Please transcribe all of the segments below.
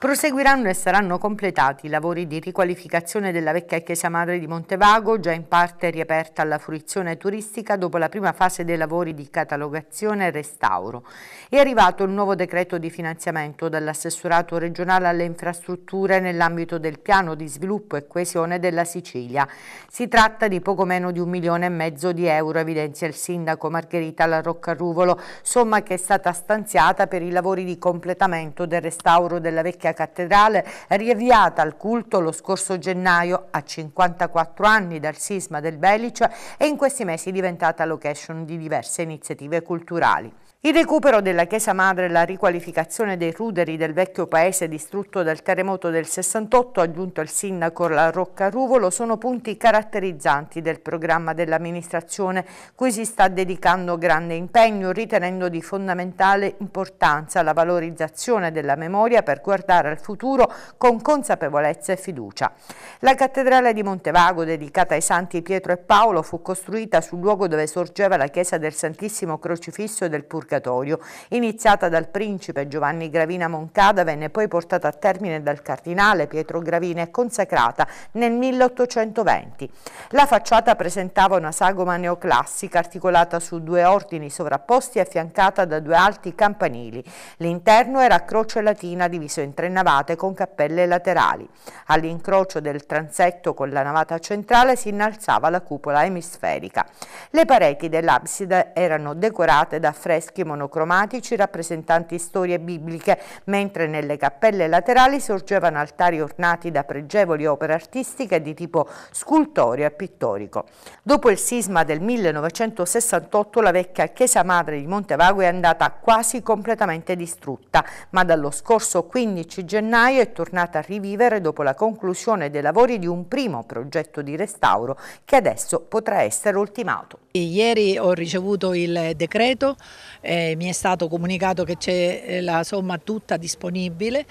Proseguiranno e saranno completati i lavori di riqualificazione della vecchia chiesa madre di Montevago, già in parte riaperta alla fruizione turistica dopo la prima fase dei lavori di catalogazione e restauro. È arrivato il nuovo decreto di finanziamento dall'assessorato regionale alle infrastrutture nell'ambito del piano di sviluppo e coesione della Sicilia. Si tratta di poco meno di un milione e mezzo di euro, evidenzia il sindaco Margherita La Roccarruvolo, somma che è stata stanziata per i lavori di completamento del restauro della vecchia antica cattedrale riavviata al culto lo scorso gennaio a 54 anni dal sisma del Belice e in questi mesi diventata location di diverse iniziative culturali. Il recupero della chiesa madre e la riqualificazione dei ruderi del vecchio paese distrutto dal terremoto del 68, aggiunto al sindaco La Rocca Ruvolo, sono punti caratterizzanti del programma dell'amministrazione, cui si sta dedicando grande impegno, ritenendo di fondamentale importanza la valorizzazione della memoria per guardare guardare al futuro con consapevolezza e fiducia. La cattedrale di Montevago, dedicata ai santi Pietro e Paolo, fu costruita sul luogo dove sorgeva la chiesa del Santissimo Crocifisso e del Purgatorio, iniziata dal principe Giovanni Gravina Moncada, venne poi portata a termine dal cardinale Pietro Gravina e consacrata nel 1820. La facciata presentava una sagoma neoclassica articolata su due ordini sovrapposti e affiancata da due alti campanili. L'interno era a croce latina diviso in tre navate con cappelle laterali. All'incrocio del transetto con la navata centrale si innalzava la cupola emisferica. Le pareti dell'abside erano decorate da affreschi monocromatici rappresentanti storie bibliche, mentre nelle cappelle laterali sorgevano altari ornati da pregevoli opere artistiche di tipo scultorio e pittorico. Dopo il sisma del 1968 la vecchia chiesa madre di Montevago è andata quasi completamente distrutta, ma dallo scorso 15 16 gennaio è tornata a rivivere dopo la conclusione dei lavori di un primo progetto di restauro che adesso potrà essere ultimato. Ieri ho ricevuto il decreto, eh, mi è stato comunicato che c'è eh, la somma tutta disponibile,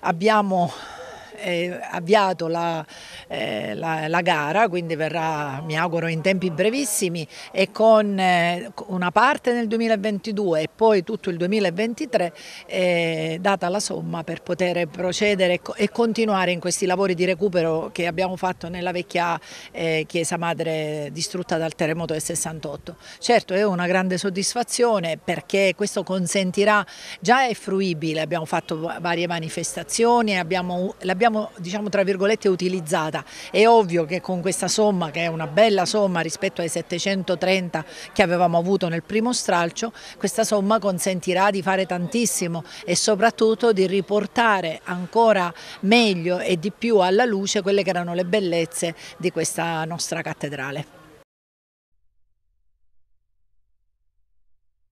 abbiamo eh, avviato la, eh, la, la, gara, quindi verrà mi auguro in tempi brevissimi e con eh, una parte nel 2022 e poi tutto il 2023 eh, data la somma per poter procedere e continuare in questi lavori di recupero che abbiamo fatto nella vecchia eh, chiesa madre distrutta dal terremoto del 68. Certo è una grande soddisfazione perché questo consentirà, già è fruibile, abbiamo fatto varie manifestazioni, l'abbiamo l'abbiamo diciamo tra virgolette utilizzata. È ovvio che con questa somma, che è una bella somma rispetto ai 730 che avevamo avuto nel primo stralcio, questa somma consentirà di fare tantissimo e soprattutto di riportare ancora meglio e di più alla luce quelle che erano le bellezze di questa nostra cattedrale.